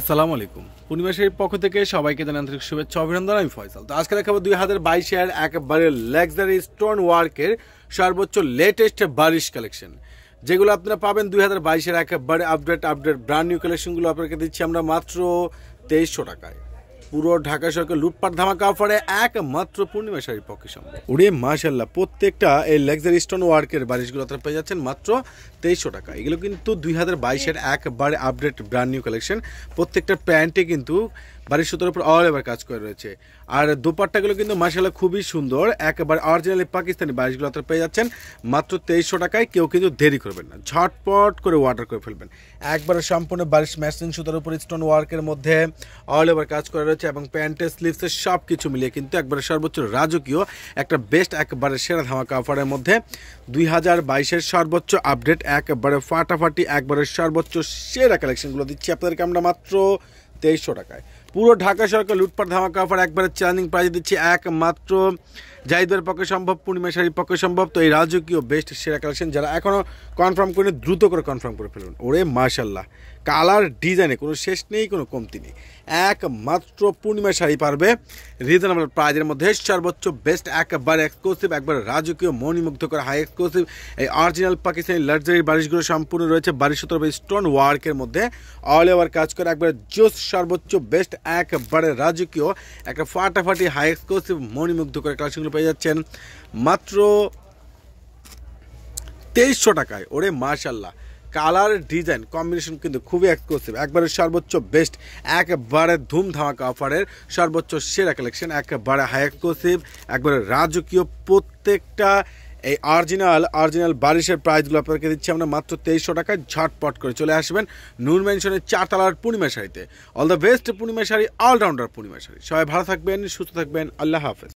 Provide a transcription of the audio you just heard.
আসসালামু আলাইকুম পূর্ণিমাসের পক্ষ থেকে সবাইকে জানান আন্তরিক শুভেচ্ছা অভিনন্দন আমি ফয়সাল তো আজকে দেখাবো দুই হাজার বাইশের একেবারে লেক্সারি স্টোন ওয়ার্কের সর্বোচ্চ লেটেস্ট বারিশ কালেকশন যেগুলো আপনারা পাবেন দুই হাজার বাইশের একেবারে আপডেট আপডেট ব্র্যান্ড নিউ কালেকশনগুলো আপনাকে দিচ্ছি আমরা মাত্র তেইশশো টাকায় পুরো ঢাকা শহরকে লুটপাট ধামাকা অফারে একমাত্র পূর্ণিমা শাড়ির পক্ষে সম্ভব ওরে মাশাল্লাহ প্রত্যেকটা এই লেক্সারি স্টোন ওয়ার্কের বারিশগুলো আপনারা পেয়ে যাচ্ছেন মাত্র তেইশশো টাকা এগুলো কিন্তু দুই হাজার বাইশের একবারে আপডেট ব্র্যান্ড নিউ কালেকশন প্রত্যেকটা প্যান্টে কিন্তু বাড়ির সুতোর উপর অল এবার কাজ করে রয়েছে আর দুপাট্টাগুলো কিন্তু মার্শাল্লাহ খুবই সুন্দর একেবারে অরিজিনালি পাকিস্তানি বাড়িগুলো আপনারা পেয়ে যাচ্ছেন মাত্র তেইশশো টাকায় কেউ কিন্তু দেরি করবেন না ঝটপট করে অর্ডার করে ফেলবেন একবারে সম্পূর্ণ বাড়ির ম্যাচিং সুতোর উপর স্টোন ওয়ার্কের মধ্যে অল ওভার কাজ করা রয়েছে এবং প্যান্টের স্লিভসের সব কিছু মিলিয়ে কিন্তু একবারে সর্বোচ্চ রাজকীয় একটা বেস্ট একবারে সেরা ধামাকা অফারের মধ্যে দুই হাজার বাইশের সর্বোচ্চ আপডেট একবারে ফাটাফাটি একবারে সর্বোচ্চ সেরা কালেকশনগুলো দিচ্ছি আপনাদেরকে আমরা মাত্র তেইশশো টাকায় পুরো ঢাকা সরকার লুটপাট ধামাকা অফার একবারে চ্যালেঞ্জিং প্রাইজ দিচ্ছে একমাত্র জাহিদের পক্ষে সম্ভব পূর্ণিমা শাড়ির পক্ষে সম্ভব তো এই রাজকীয় বেস্ট সেরা কালেকশন যারা এখনও কনফার্ম করে দ্রুত করে কনফার্ম করে ফেলুন ওরে মার্শাল্লাহ কালার ডিজাইনে কোনো শেষ নেই কোনো কমতি নেই একমাত্র পূর্ণিমা শাড়ি পারবে রিজনেবল প্রাইজের মধ্যে সর্বোচ্চ বেস্ট একবার এক্সক্লুসিভ একবার রাজকীয় মণিমুগ্ধ করে হাই এক্সক্লুসিভ এই অরিজিনাল পাকিস্তানি লাক্সারি বারিশগুলো সম্পূর্ণ রয়েছে বারিশ সতেরো স্টোন ওয়ার্কের মধ্যে অল ওভার কাজ করে একবার জোস সর্বোচ্চ বেস্ট একবারে রাজকীয় একটা ফাটাফাটি হাই এক্সক্লুসিভ মণিমুগ্ধ করে কালেকশনগুলো পেয়ে যাচ্ছেন মাত্র তেইশশো টাকায় ওরে মাশাল্লাহ কালার ডিজাইন কম্বিনেশন কিন্তু খুবই এক্সক্লুসিভ একবারে সর্বোচ্চ বেস্ট একবারে ধুমধামাকা অফারের সর্বোচ্চ সেরা কালেকশন একবারে হাই এক্সক্লুসিভ একবারে রাজকীয় প্রত্যেকটা এই অরিজিনাল অরিজিনাল বারিশের প্রাইসগুলো আপনাদেরকে দিচ্ছি আমরা মাত্র তেইশশো টাকায় ঝটপট করে চলে আসবেন নূর মেনশনের চারতলার পূর্ণিমা শাড়িতে all the best Purnima sari allrounder Purnima sari সবাই ভালো থাকবেন সুস্থ থাকবেন আল্লাহ হাফেজ